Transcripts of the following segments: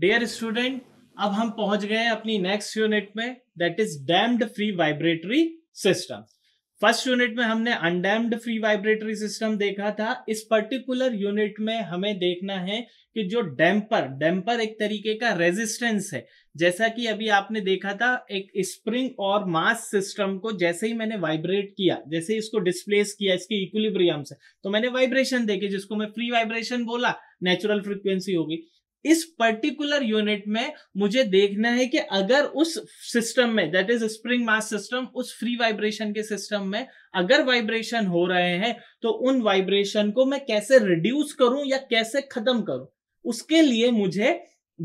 dear student अब हम पहुंच गए अपनी नेक्स्ट यूनिट में that is damped free vibratory system first unit में हमने अनडैम्ड फ्री वाइब्रेटरी सिस्टम देखा था इस पर्टिकुलर यूनिट में हमें देखना है कि जो डैम्पर डैम्पर एक तरीके का रेजिस्टेंस है जैसा कि अभी आपने देखा था एक स्प्रिंग और मास सिस्टम को जैसे ही मैंने वाइब्रेट किया जैसे ही इसको डिस्प्लेस किया इसके इक्विलिब्रियम से तो मैंने वाइब्रेशन देखी जिसको मैं फ्री वाइब्रेशन बोला नेचुरल फ्रीक्वेंसी होगी इस पर्टिकुलर यूनिट में मुझे देखना है कि अगर उस सिस्टम में that is spring mass system उस फ्री वाइब्रेशन के सिस्टम में अगर वाइब्रेशन हो रहे हैं तो उन वाइब्रेशन को मैं कैसे रिड्यूस करूं या कैसे खत्म करूं उसके लिए मुझे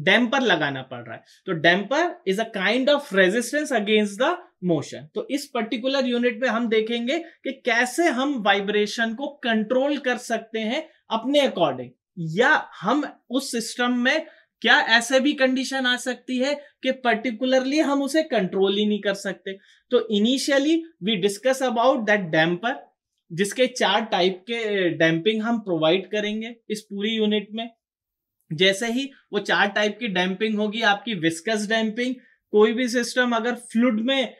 डैम्पर लगाना पड़ रहा है तो damper is a kind of resistance against the motion तो इस पर्टिकुलर यूनिट में हम देखेंगे कि कैसे हम वाइब्रेशन को कंट्रोल कर सकते हैं अपने अकॉर्डिंग या हम उस सिस्टम में क्या ऐसे भी कंडीशन आ सकती है कि पर्टिकुलरली हम उसे कंट्रोल ही नहीं कर सकते तो initially we discuss about that damper जिसके चार टाइप के डैम्पिंग eh, हम प्रोवाइड करेंगे इस पूरी यूनिट में जैसे ही वो चार टाइप की डैम्पिंग होगी आपकी विस्कस डैम्पिंग कोई भी सिस्टम अगर फ्लूड में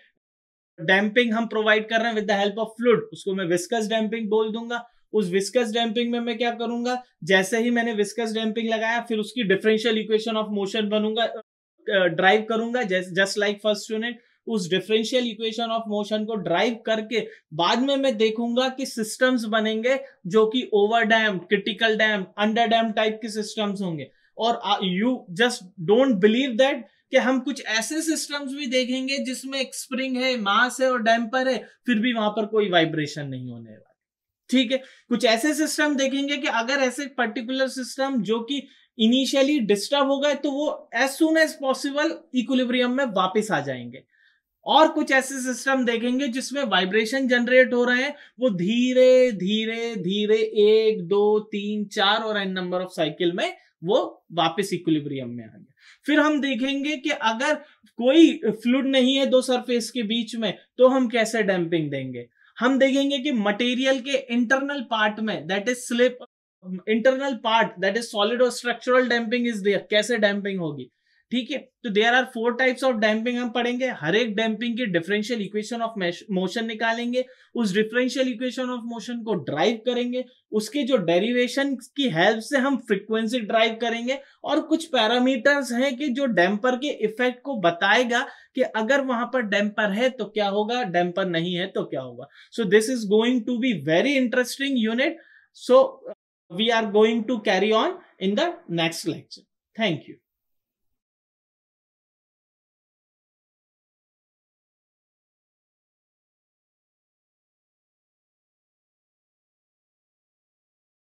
डैम्पिंग हम प्रोवाइड कर रहे हैं with the help of fluid उसको मैं विस्कस डैम्पिंग बोल दूंगा उस विस्कस डैम्पिंग में मैं क्या करूंगा जैसे ही मैंने विस्कस डैम्पिंग लगाया फिर उसकी डिफरेंशियल इक्वेशन ऑफ मोशन बनूंगा ड्राइव करूंगा जस्ट लाइक फर्स्ट यूनिट उस डिफरेंशियल इक्वेशन ऑफ मोशन को ड्राइव करके बाद में मैं देखूंगा कि सिस्टम्स बनेंगे जो कि over damp critical damp under damp type के सिस्टम्स होंगे और you just don't believe that कि हम कुछ ऐसे सिस्टम्स भी देखेंगे जिसमें एक स्प्रिंग है मास है और डैम्पर है फिर भी वहां पर कोई वाइब्रेशन नहीं होने वाला ठीक है कुछ ऐसे सिस्टम देखेंगे कि अगर ऐसे पर्टिकुलर सिस्टम जो कि इनिशियली डिस्टर्ब हो गए तो वो as soon as possible equilibrium में वापस आ जाएंगे और कुछ ऐसे सिस्टम देखेंगे जिसमें वाइब्रेशन जनरेट हो रहे हैं वो धीरे धीरे धीरे एक दो तीन चार और एन नंबर ऑफ साइकिल में वो वापस इक्विलिब्रियम में आ गया फिर हम देखेंगे कि अगर कोई फ्लूड नहीं है दो सरफेस के बीच में तो हम कैसे डैम्पिंग देंगे हम देखेंगे कि मटेरियल के इंटरनल पार्ट में that is slip internal part that is solid और स्ट्रक्चरल डैम्पिंग इज देयर कैसे डैम्पिंग होगी ठीक है तो there are four types of damping हम पढ़ेंगे हर एक डैम्पिंग की डिफरेंशियल इक्वेशन ऑफ मोशन निकालेंगे उस डिफरेंशियल इक्वेशन ऑफ मोशन को ड्राइव करेंगे उसके जो डेरिवेशन की हेल्प से हम फ्रीक्वेंसी ड्राइव करेंगे और कुछ पैरामीटर्स हैं कि जो डैम्पर के इफेक्ट को बताएगा कि अगर वहां पर डैम्पर है तो क्या होगा डैम्पर नहीं है तो क्या होगा so this is going to be very interesting unit so we are going to carry on in the next lecture thank you